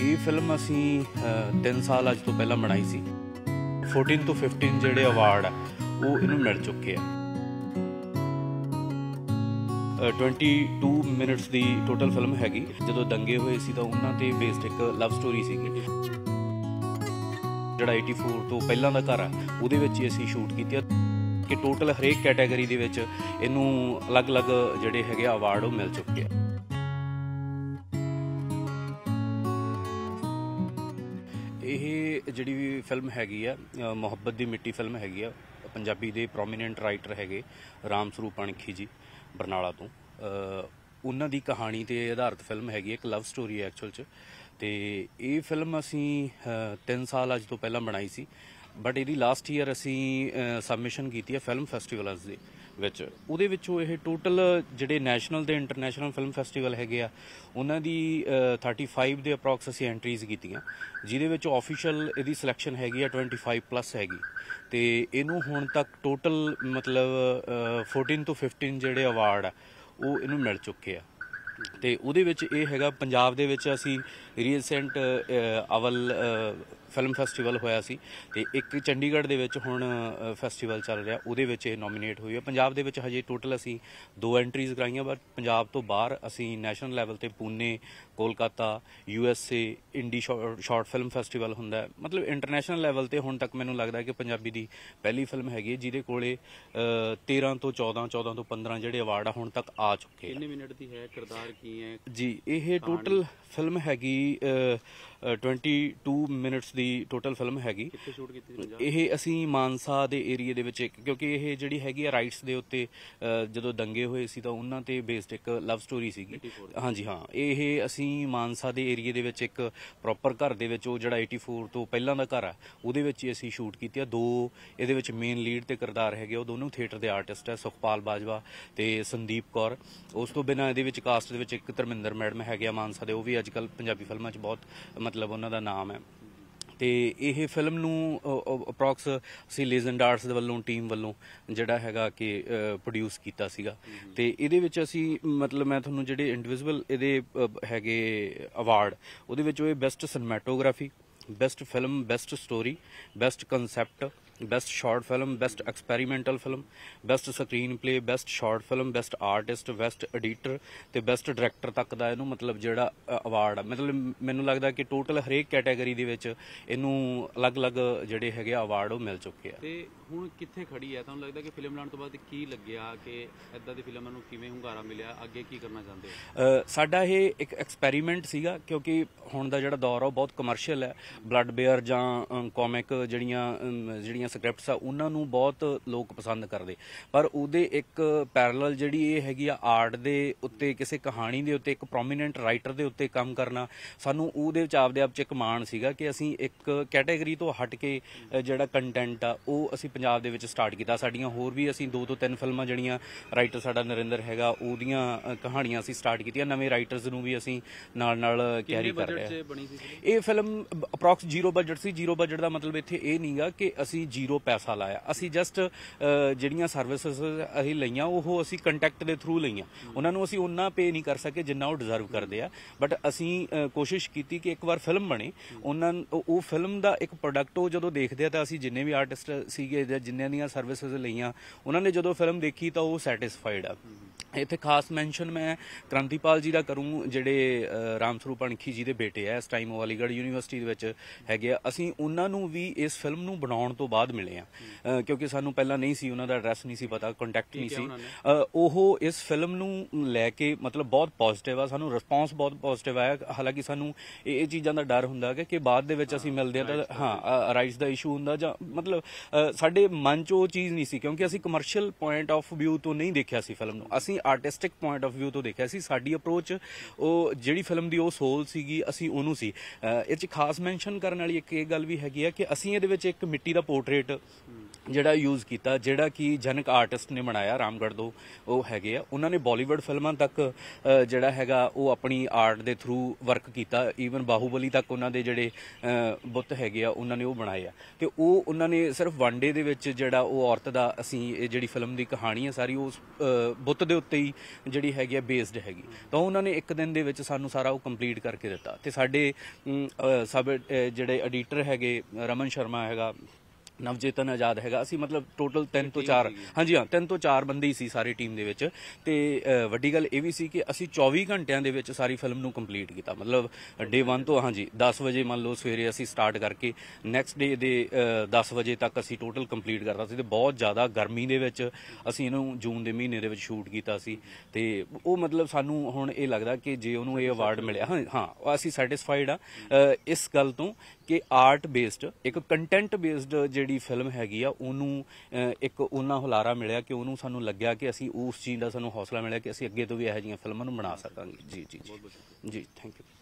ਇਹ ਫਿਲਮ ਅਸੀਂ 3 ਸਾਲ ਅੱਜ ਤੋਂ ਪਹਿਲਾਂ ਬਣਾਈ ਸੀ 14 ਤੋਂ 15 ਜਿਹੜੇ ਅਵਾਰਡ ਆ ਉਹ ਇਹਨੂੰ ਮਿਲ ਚੁੱਕੇ ਆ 22 ਮਿੰਟਸ ਦੀ ਟੋਟਲ ਫਿਲਮ ਹੈਗੀ ਜਦੋਂ ਦੰਗੇ ਹੋਏ ਸੀ ਤਾਂ ਉਹਨਾਂ ਤੇ ਬੇਸਡ ਇੱਕ ਲਵ ਸਟੋਰੀ ਸੀਗੀ ਜਿਹੜਾ 84 ਤੋਂ ਪਹਿਲਾਂ ਦਾ ਘਰ ਆ ਉਹਦੇ ਵਿੱਚ ਹੀ ਅਸੀਂ ਸ਼ੂਟ ਕੀਤੀ ਆ ਕਿ ਟੋਟਲ ਹਰੇਕ ਕੈਟਾਗਰੀ ਦੇ ਵਿੱਚ ਇਹਨੂੰ ਅਲੱਗ-ਅਲੱਗ ਜਿਹੜੇ ਹੈਗੇ ਅਵਾਰਡ ਉਹ ਮਿਲ ਚੁੱਕੇ ਆ ਇਹ ਜਿਹੜੀ ਫਿਲਮ ਹੈਗੀ ਆ ਮੁਹੱਬਤ ਦੀ ਮਿੱਟੀ ਫਿਲਮ ਹੈਗੀ ਆ ਪੰਜਾਬੀ ਦੇ ਪ੍ਰੋਮੀਨੈਂਟ ਰਾਈਟਰ ਹੈਗੇ ਰਾਮ ਸਰੂਪ ਅਣਖੀ ਜੀ ਬਰਨਾਲਾ ਤੋਂ ਉਹਨਾਂ ਦੀ ਕਹਾਣੀ ਤੇ ਆਧਾਰਿਤ ਫਿਲਮ ਹੈਗੀ ਇੱਕ ਲਵ ਸਟੋਰੀ ਐਕਚੁਅਲ ਚ ਤੇ ਇਹ ਫਿਲਮ ਅਸੀਂ 3 ਸਾਲ ਅਜ ਤੋਂ ਪਹਿਲਾਂ ਬਣਾਈ ਸੀ ਬਟ ਇਹਦੀ ਲਾਸਟ ਈਅਰ ਅਸੀਂ ਸਬਮਿਸ਼ਨ ਕੀਤੀ ਹੈ ਫਿਲਮ ਫੈਸਟੀਵਲਸ ਦੇ ਵਿੱਚ ਉਹਦੇ ਵਿੱਚੋਂ ਇਹ ਟੋਟਲ ਜਿਹੜੇ ਨੈਸ਼ਨਲ ਤੇ ਇੰਟਰਨੈਸ਼ਨਲ ਫਿਲਮ ਫੈਸਟੀਵਲ ਹੈਗੇ ਆ ਉਹਨਾਂ ਦੀ 35 ਦੇ ਅਪਰੋਕਸ ਅਸੀਂ ਐਂਟਰੀਜ਼ ਕੀਤੀਆਂ ਜਿਹਦੇ ਵਿੱਚ ਆਫੀਸ਼ੀਅਲ ਇਹਦੀ ਸਿਲੈਕਸ਼ਨ ਹੈਗੀ ਆ 25 ਪਲੱਸ ਹੈਗੀ ਤੇ ਇਹਨੂੰ ਹੁਣ ਤੱਕ ਟੋਟਲ ਮਤਲਬ 14 ਤੋਂ 15 ਜਿਹੜੇ ਅਵਾਰਡ ਆ ਉਹ ਇਹਨੂੰ ਮਿਲ ਚੁੱਕੇ ਆ ਤੇ ਉਹਦੇ ਵਿੱਚ ਇਹ ਹੈਗਾ ਪੰਜਾਬ ਦੇ ਵਿੱਚ ਅਸੀਂ ਰੀਸੈਂਟ ਅਵਲ ਫਿਲਮ ਫੈਸਟੀਵਲ ਹੋਇਆ ਸੀ ਤੇ ਇੱਕ ਚੰਡੀਗੜ੍ਹ ਦੇ ਵਿੱਚ ਹੁਣ ਫੈਸਟੀਵਲ ਚੱਲ ਰਿਹਾ ਉਹਦੇ ਵਿੱਚ ਇਹ ਨੋਮੀਨੇਟ ਹੋਈ ਹੈ ਪੰਜਾਬ ਦੇ ਵਿੱਚ ਹਜੇ ਟੋਟਲ ਅਸੀਂ ਦੋ ਐਂਟਰੀਜ਼ ਕਰਾਈਆਂ ਬਟ ਪੰਜਾਬ ਤੋਂ ਬਾਹਰ ਅਸੀਂ ਨੈਸ਼ਨਲ ਲੈਵਲ ਤੇ Pune Kolkata U S A indie short film festival ਹੁੰਦਾ ਹੈ ਮਤਲਬ ਇੰਟਰਨੈਸ਼ਨਲ ਲੈਵਲ ਤੇ ਹੁਣ ਤੱਕ ਮੈਨੂੰ ਲੱਗਦਾ ਕਿ ਪੰਜਾਬੀ ਦੀ ਪਹਿਲੀ ਫਿਲਮ ਹੈਗੀ ਹੈ ਜਿਹਦੇ ਕੋਲੇ 13 ਤੋਂ 14 14 ਤੋਂ 15 ਜਿਹੜੇ ਅਵਾਰਡ ਹੁਣ ਤੱਕ ਆ ਚੁੱਕੇ ਕਿੰਨੇ ਮਿੰਟ ਦੀ ਹੈ ਕਿਰਦਾਰ ਕੀ ਹੈ ਜੀ ਇਹ ਟੋਟਲ ਫਿਲਮ ਹੈਗੀ 22 ਮਿੰਟਸ ਦੀ ਟੋਟਲ ਫਿਲਮ ਹੈਗੀ ਇਹ ਅਸੀਂ ਮਾਨਸਾ ਦੇ ਏਰੀਆ ਦੇ ਵਿੱਚ ਇੱਕ ਕਿਉਂਕਿ ਇਹ ਜਿਹੜੀ ਹੈਗੀ ਆ ਰਾਈਟਸ ਦੇ ਉੱਤੇ ਜਦੋਂ ਦੰਗੇ ਹੋਏ ਸੀ ਤਾਂ ਉਹਨਾਂ ਤੇ ਬੇਸਡ ਇੱਕ ਲਵ ਸਟੋਰੀ ਸੀਗੀ ਹਾਂਜੀ ਹਾਂ ਇਹ ਅਸੀਂ ਮਾਨਸਾ ਦੇ ਏਰੀਆ ਦੇ ਵਿੱਚ ਇੱਕ ਪ੍ਰੋਪਰ ਘਰ ਦੇ ਵਿੱਚ ਉਹ ਜਿਹੜਾ 84 ਤੋਂ ਪਹਿਲਾਂ ਦਾ ਘਰ ਆ ਉਹਦੇ ਵਿੱਚ ਹੀ ਅਸੀਂ ਸ਼ੂਟ ਕੀਤੀ ਆ ਦੋ ਇਹਦੇ ਵਿੱਚ ਮੇਨ ਲੀਡ ਤੇ ਕਿਰਦਾਰ ਹੈਗੇ ਉਹ ਦੋਨੋਂ ਥੀਏਟਰ ਦੇ ਆਰਟਿਸਟ ਹੈ ਸੁਖਪਾਲ ਬਾਜਵਾ ਤੇ ਸੰਦੀਪ ਕੌਰ ਉਸ ਤੋਂ ਬਿਨਾਂ ਇਹਦੇ ਵਿੱਚ ਕਾਸਟ ਦੇ ਵਿੱਚ ਇੱਕ ਧਰਮਿੰਦਰ ਮੈਡਮ ਹੈਗੇ ਆ ਮਾਨਸਾ ਦੇ ਉਹ ਵੀ ਅੱਜਕੱਲ ਪੰਜਾਬੀ ਫਿਲਮਾਂ 'ਚ ਬਹੁਤ ਮਤਲਬ ਉਹਨਾਂ ਦਾ ਨਾਮ ਹੈ ਤੇ ਇਹ ਫਿਲਮ ਨੂੰ ਅਪਰੋਕਸ ਅਸੀਂ ਲੀਜੈਂਡ ਆਰਟਸ ਦੇ ਵੱਲੋਂ ਟੀਮ ਵੱਲੋਂ ਜਿਹੜਾ ਹੈਗਾ ਕਿ ਪ੍ਰੋਡਿਊਸ ਕੀਤਾ ਸੀਗਾ ਤੇ ਇਹਦੇ ਵਿੱਚ ਅਸੀਂ ਮਤਲਬ ਮੈਂ ਤੁਹਾਨੂੰ ਜਿਹੜੇ ਇੰਡੀਵਿਜੂਅਲ ਇਹਦੇ ਹੈਗੇ ਅਵਾਰਡ ਉਹਦੇ ਵਿੱਚ ਉਹ best cinematography best film best story best concept best short film best experimental film best screenplay best short film best artist best editor ਤੇ ਬੈਸਟ ਡਾਇਰੈਕਟਰ ਤੱਕ ਦਾ ਇਹਨੂੰ ਮਤਲਬ ਜਿਹੜਾ ਅਵਾਰਡ ਆ ਮਤਲਬ ਮੈਨੂੰ ਲੱਗਦਾ ਕਿ ਟੋਟਲ ਹਰੇਕ ਕੈਟਾਗਰੀ ਦੇ ਵਿੱਚ ਇਹਨੂੰ ਅਲੱਗ-ਅਲੱਗ ਜਿਹੜੇ ਹੈਗੇ ਅਵਾਰਡ ਉਹ ਮਿਲ ਚੁੱਕੇ ਆ ਤੇ ਹੁਣ ਕਿੱਥੇ ਖੜੀ ਹੈ ਤੁਹਾਨੂੰ ਲੱਗਦਾ ਕਿ ਫਿਲਮ ਲਾਉਣ ਤੋਂ ਬਾਅਦ ਕੀ ਲੱਗਿਆ ਕਿ ਐਦਾਂ ਦੀ ਫਿਲਮਾਂ ਨੂੰ ਕਿਵੇਂ ਹੁੰਗਾਰਾ ਮਿਲਿਆ ਅੱਗੇ ਕੀ ਕਰਨਾ ਚਾਹੁੰਦੇ ਸਾਡਾ ਇਹ ਇੱਕ ਐਕਸਪੈਰੀਮੈਂਟ ਸੀਗਾ ਕਿਉਂਕਿ ਹੁਣ ਦਾ ਜਿਹੜਾ ਦੌਰ ਆ ਬਹੁਤ ਕਮਰਸ਼ੀਅਲ ਹੈ ਬਲੱਡ ਬੇਅਰ ਜਾਂ ਕਾਮਿਕ ਜਿਹੜੀਆਂ ਜਿਹੜੀਆਂ ਜਿਹੜੀਆਂ ਸਕ੍ਰਿਪਟਸ ਆ ਉਹਨਾਂ ਨੂੰ ਬਹੁਤ ਲੋਕ ਪਸੰਦ ਕਰਦੇ ਪਰ ਉਹਦੇ ਇੱਕ ਪੈਰਲਲ ਜਿਹੜੀ ਇਹ ਹੈਗੀ ਆ ਆਰਟ ਦੇ ਉੱਤੇ ਕਿਸੇ ਕਹਾਣੀ ਦੇ ਉੱਤੇ ਇੱਕ ਪ੍ਰੋਮੀਨੈਂਟ ਰਾਈਟਰ ਦੇ ਉੱਤੇ ਕੰਮ ਕਰਨਾ ਸਾਨੂੰ ਉਹਦੇ ਵਿੱਚ ਆਪਦੇ ਆਪ 'ਚ ਇੱਕ ਮਾਣ ਸੀਗਾ ਕਿ ਅਸੀਂ ਇੱਕ ਕੈਟਾਗਰੀ ਤੋਂ ਹਟ ਕੇ ਜਿਹੜਾ ਕੰਟੈਂਟ ਆ ਉਹ ਅਸੀਂ ਪੰਜਾਬ ਦੇ ਵਿੱਚ ਸਟਾਰਟ ਕੀਤਾ ਸਾਡੀਆਂ ਹੋਰ ਵੀ ਅਸੀਂ ਦੋ ਤੋਂ ਤਿੰਨ ਫਿਲਮਾਂ ਜਿਹੜੀਆਂ ਰਾਈਟਰ ਸਾਡਾ ਨਰਿੰਦਰ ਹੈਗਾ ਉਹਦੀਆਂ ਕਹਾਣੀਆਂ ਅਸੀਂ ਸਟਾਰਟ ਕੀਤੀਆਂ ਨਵੇਂ ਰਾਈਟਰਸ ਨੂੰ ਵੀ ਅਸੀਂ ਨਾਲ ਨਾਲ ਕੈਰੀ ਕਰ ਰਹੇ ਹਾਂ ਇਹ ਫਿਲਮ ਅਪਰੋਕਸ ਜ਼ੀਰੋ ਬਜਟ ਸੀ ਜ਼ੀਰੋ ਬਜਟ ਦਾ ਮਤਲਬ ਇੱਥੇ ਇਹ ਨਹੀਂਗਾ ਕਿ ਅਸੀਂ ਜ਼ੀਰੋ ਪੈਸਾ ਲਾਇਆ ਅਸੀਂ ਜਸਟ ਜਿਹੜੀਆਂ ਸਰਵਿਸਿਜ਼ ਅਸੀਂ ਲਈਆਂ ਉਹ ਅਸੀਂ ਕੰਟੈਕਟ ਦੇ ਥਰੂ ਲਈਆਂ ਉਹਨਾਂ ਨੂੰ ਅਸੀਂ ਉਹਨਾਂ ਪੇ ਨਹੀਂ ਕਰ ਸਕੇ ਜਿੰਨਾ ਉਹ ਡਿਜ਼ਰਵ ਕਰਦੇ ਆ ਬਟ ਅਸੀਂ ਕੋਸ਼ਿਸ਼ ਕੀਤੀ ਕਿ ਇੱਕ ਵਾਰ ਫਿਲਮ ਬਣੇ ਉਹਨਾਂ ਉਹ ਫਿਲਮ ਦਾ ਇੱਕ ਪ੍ਰੋਡਕਟ ਉਹ ਜਦੋਂ ਦੇਖਦੇ ਆ ਤਾਂ ਅਸੀਂ ਜਿੰਨੇ ਵੀ ਆਰਟਿਸਟ ਸੀਗੇ ਜਿੰਨੇ ਦੀਆਂ ਸਰਵਿਸਿਜ਼ ਲਈਆਂ ਉਹਨਾਂ ਨੇ ਜਦੋਂ ਫਿਲਮ ਦੇਖੀ ਤਾਂ ਉਹ ਸੈਟੀਸਫਾਈਡ ਆ ਇੱਥੇ ਖਾਸ ਮੈਂਸ਼ਨ ਮੈਂ ਕ੍ਰਾਂਤੀਪਾਲ ਜੀ ਦਾ ਕਰੂੰ ਜਿਹੜੇ ਰਾਮਸਰੂਪ ਅਣਖੀ ਜੀ ਦੇ ਬੇਟੇ ਐ ਇਸ ਟਾਈਮ ਉਹ ਅਲੀਗੜ੍ਹ ਯੂਨੀਵਰਸਿਟੀ ਦੇ ਵਿੱਚ ਹੈਗੇ ਆ ਅਸੀਂ ਉਹਨਾਂ ਨੂੰ ਵੀ ਇਸ ਫਿਲਮ ਨੂੰ ਬਣਾਉਣ ਤੋਂ ਬਾਅਦ ਮਿਲੇ ਆ ਕਿਉਂਕਿ ਸਾਨੂੰ ਪਹਿਲਾਂ ਨਹੀਂ ਸੀ ਉਹਨਾਂ ਦਾ ਐਡਰੈਸ ਨਹੀਂ ਸੀ ਪਤਾ ਕੰਟੈਕਟ ਨਹੀਂ ਸੀ ਉਹ ਇਸ ਫਿਲਮ ਨੂੰ ਲੈ ਕੇ ਮਤਲਬ ਬਹੁਤ ਪੋਜ਼ਿਟਿਵ ਆ ਸਾਨੂੰ ਰਿਸਪੌਂਸ ਬਹੁਤ ਪੋਜ਼ਿਟਿਵ ਆਇਆ ਹਾਲਾਂਕਿ ਸਾਨੂੰ ਇਹ ਚੀਜ਼ਾਂ ਦਾ ਡਰ ਹੁੰਦਾ ਕਿ ਬਾਅਦ ਦੇ ਵਿੱਚ ਅਸੀਂ ਮਿਲਦੇ ਆ ਤਾਂ ਹਾਂ ਰਾਈਟਸ ਦਾ ਇਸ਼ੂ ਹੁੰਦਾ ਜਾਂ ਮਤਲਬ ਸਾਡੇ ਮਨ 'ਚ ਉਹ ਚੀਜ਼ ਨਹੀਂ ਸੀ ਕਿਉਂਕਿ ਅਸੀਂ ਕਮਰਸ਼ੀਅਲ ਪੁਆਇੰਟ ਆਫ ਵਿਊ ਤੋਂ ਨਹੀਂ ਦੇਖਿਆ ਸੀ ਫਿਲਮ ਨੂੰ ਅਸੀਂ ਆਰਟਿਸਟਿਕ ਪੁਆਇੰਟ ਆਫ View ਤੋਂ ਦੇਖਿਆ ਸੀ ਸਾਡੀ ਅਪਰੋਚ ਉਹ ਜਿਹੜੀ ਫਿਲਮ ਦੀ ਉਹ ਸੋਲ ਸੀਗੀ ਅਸੀਂ ਉਹਨੂੰ ਸੀ ਇਹ ਚ ਖਾਸ ਮੈਂਸ਼ਨ ਕਰਨ ਵਾਲੀ ਇੱਕ ਇਹ ਗੱਲ ਵੀ ਹੈਗੀ ਆ ਕਿ ਅਸੀਂ ਇਹਦੇ ਵਿੱਚ ਇੱਕ ਮਿੱਟੀ ਦਾ ਪੋਰਟਰੇਟ ਜਿਹੜਾ ਯੂਜ਼ ਕੀਤਾ ਜਿਹੜਾ ਕਿ ਜਨਕ ਆਰਟਿਸਟ ਨੇ ਬਣਾਇਆ ਰਾਮਗੜ੍ਹ ਤੋਂ ਉਹ ਹੈਗੇ ਆ ਉਹਨਾਂ ਨੇ ਬਾਲੀਵੁੱਡ ਫਿਲਮਾਂ ਤੱਕ ਜਿਹੜਾ ਹੈਗਾ ਉਹ ਆਪਣੀ ਆਰਟ ਦੇ ਥਰੂ ਵਰਕ ਕੀਤਾ ਈਵਨ ਬਾਹੂਬਲੀ ਤੱਕ ਉਹਨਾਂ ਦੇ ਜਿਹੜੇ ਬੁੱਤ ਹੈਗੇ ਆ ਉਹਨਾਂ ਨੇ ਉਹ ਬਣਾਏ ਆ ਤੇ ਉਹ ਉਹਨਾਂ ਨੇ ਸਿਰਫ ਵਨ ਡੇ ਦੇ ਵਿੱਚ ਜਿਹੜਾ ਉਹ ਔਰਤ ਦਾ ਅਸੀਂ ਇਹ ਜਿਹੜੀ ਫਿਲਮ ਦੀ ਕਹਾਣੀ ਹੈ ਸਾਰੀ ਉਸ ਬੁੱਤ ਦੇ ਉੱਤੇ ਹੀ ਜਿਹੜੀ ਹੈਗੀ ਆ ਬੇਸਡ ਹੈਗੀ ਤਾਂ ਉਹਨਾਂ ਨੇ ਇੱਕ ਦਿਨ ਦੇ ਵਿੱਚ ਸਾਨੂੰ ਸਾਰਾ ਉਹ ਕੰਪਲੀਟ ਕਰਕੇ ਦਿੱਤਾ ਤੇ ਸਾਡੇ ਸਭ ਜਿਹੜੇ ਐਡੀਟਰ ਹੈਗੇ ਰਮਨ ਸ਼ਰਮਾ ਹੈਗਾ ਨਵਜੇਤਨ ਆਜ਼ਾਦ ਹੈਗਾ ਅਸੀਂ ਮਤਲਬ ਟੋਟਲ 3 ਤੋਂ 4 ਹਾਂਜੀ ਹਾਂ 3 ਤੋਂ 4 ਬੰਦੇ ਹੀ ਸੀ ਸਾਰੀ ਟੀਮ ਦੇ ਵਿੱਚ ਤੇ ਵੱਡੀ ਗੱਲ ਇਹ ਵੀ ਸੀ ਕਿ ਅਸੀਂ 24 ਘੰਟਿਆਂ ਦੇ ਵਿੱਚ ਸਾਰੀ ਫਿਲਮ ਨੂੰ ਕੰਪਲੀਟ ਕੀਤਾ ਮਤਲਬ ਡੇ 1 ਤੋਂ ਹਾਂਜੀ 10 ਵਜੇ ਮੰਨ ਲਓ ਸਵੇਰੇ ਅਸੀਂ ਸਟਾਰਟ ਕਰਕੇ ਨੈਕਸਟ ਡੇ ਦੇ 10 ਵਜੇ ਤੱਕ ਅਸੀਂ ਟੋਟਲ ਕੰਪਲੀਟ ਕਰਤਾ ਸੀ ਤੇ ਬਹੁਤ ਜ਼ਿਆਦਾ ਗਰਮੀ ਦੇ ਵਿੱਚ ਅਸੀਂ ਇਹਨੂੰ ਜੂਨ ਦੇ ਮਹੀਨੇ ਦੇ ਵਿੱਚ ਸ਼ੂਟ ਕੀਤਾ ਸੀ ਤੇ ਉਹ ਮਤਲਬ ਸਾਨੂੰ ਹੁਣ ਇਹ ਲੱਗਦਾ ਕਿ ਜੇ ਉਹਨੂੰ ਇਹ ਅਵਾਰਡ ਮਿਲਿਆ ਹਾਂ ਹਾਂ ਅਸੀਂ ਸੈਟੀਸਫਾਈਡ ਆ ਇਸ ਗੱਲ ਤੋਂ ਕਿ ਆਰਟ ਬੇਸਡ ਇੱਕ ਕੰਟੈਂਟ ਬੇਸਡ ਜਿਹੜੀ ਫਿਲਮ ਹੈਗੀ ਆ ਉਹਨੂੰ ਇੱਕ ਉਹਨਾਂ ਹੁਲਾਰਾ ਮਿਲਿਆ ਕਿ ਉਹਨੂੰ ਸਾਨੂੰ ਲੱਗਿਆ ਕਿ ਅਸੀਂ ਉਸ ਚੀਜ਼ ਦਾ ਸਾਨੂੰ ਹੌਸਲਾ ਮਿਲਿਆ ਕਿ ਅਸੀਂ ਅੱਗੇ ਤੋਂ ਵੀ ਇਹੋ ਜਿਹੀਆਂ ਫਿਲਮਾਂ ਨੂੰ ਬਣਾ ਸਕਾਂਗੇ ਜੀ ਜੀ ਜੀ ਥੈਂਕ ਯੂ